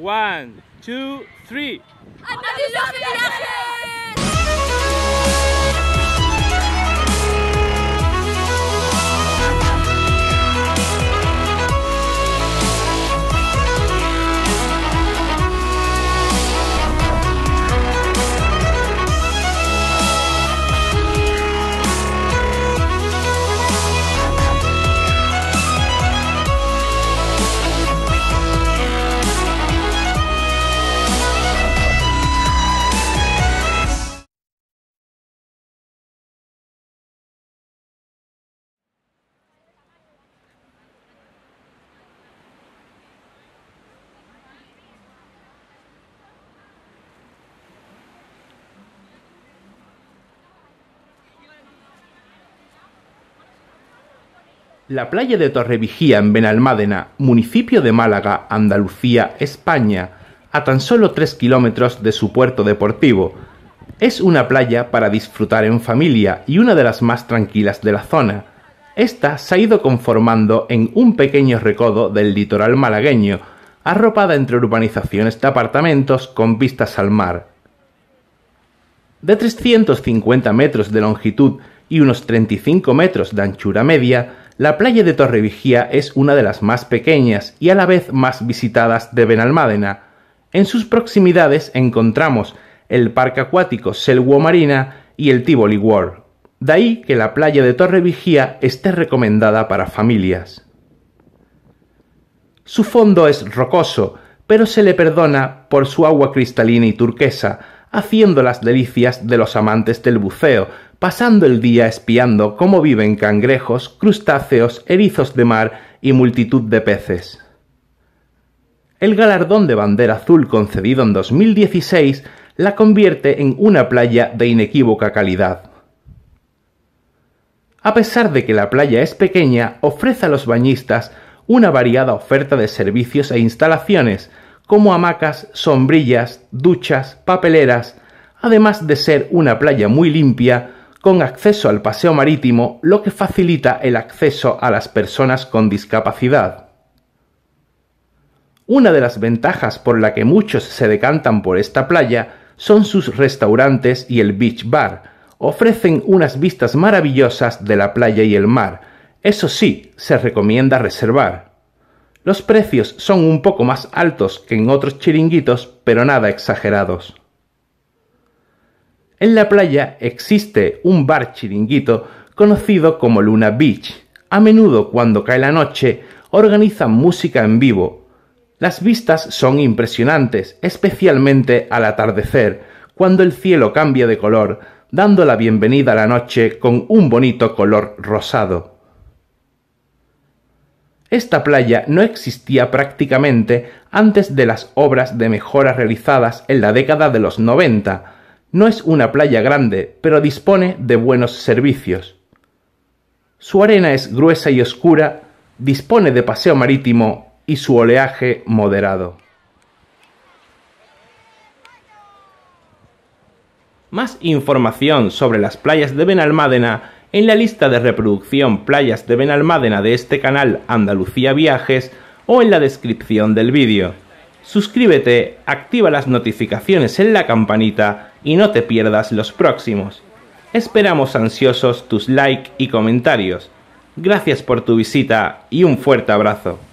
One, two, three. La playa de Torrevigía en Benalmádena, municipio de Málaga, Andalucía, España, a tan solo 3 kilómetros de su puerto deportivo. Es una playa para disfrutar en familia y una de las más tranquilas de la zona. Esta se ha ido conformando en un pequeño recodo del litoral malagueño, arropada entre urbanizaciones de apartamentos con vistas al mar. De 350 metros de longitud y unos 35 metros de anchura media, la playa de Vigía es una de las más pequeñas y a la vez más visitadas de Benalmádena. En sus proximidades encontramos el parque acuático Selwo Marina y el Tivoli World. De ahí que la playa de Vigía esté recomendada para familias. Su fondo es rocoso, pero se le perdona por su agua cristalina y turquesa, haciendo las delicias de los amantes del buceo, pasando el día espiando cómo viven cangrejos, crustáceos, erizos de mar y multitud de peces. El galardón de bandera azul concedido en 2016 la convierte en una playa de inequívoca calidad. A pesar de que la playa es pequeña, ofrece a los bañistas una variada oferta de servicios e instalaciones, como hamacas, sombrillas, duchas, papeleras, además de ser una playa muy limpia, con acceso al paseo marítimo, lo que facilita el acceso a las personas con discapacidad. Una de las ventajas por la que muchos se decantan por esta playa son sus restaurantes y el beach bar. Ofrecen unas vistas maravillosas de la playa y el mar. Eso sí, se recomienda reservar. Los precios son un poco más altos que en otros chiringuitos, pero nada exagerados. En la playa existe un bar chiringuito conocido como Luna Beach. A menudo cuando cae la noche organizan música en vivo. Las vistas son impresionantes, especialmente al atardecer, cuando el cielo cambia de color, dando la bienvenida a la noche con un bonito color rosado. Esta playa no existía prácticamente antes de las obras de mejora realizadas en la década de los 90. No es una playa grande, pero dispone de buenos servicios. Su arena es gruesa y oscura, dispone de paseo marítimo y su oleaje moderado. Más información sobre las playas de Benalmádena en la lista de reproducción Playas de Benalmádena de este canal Andalucía Viajes o en la descripción del vídeo. Suscríbete, activa las notificaciones en la campanita y no te pierdas los próximos. Esperamos ansiosos tus like y comentarios. Gracias por tu visita y un fuerte abrazo.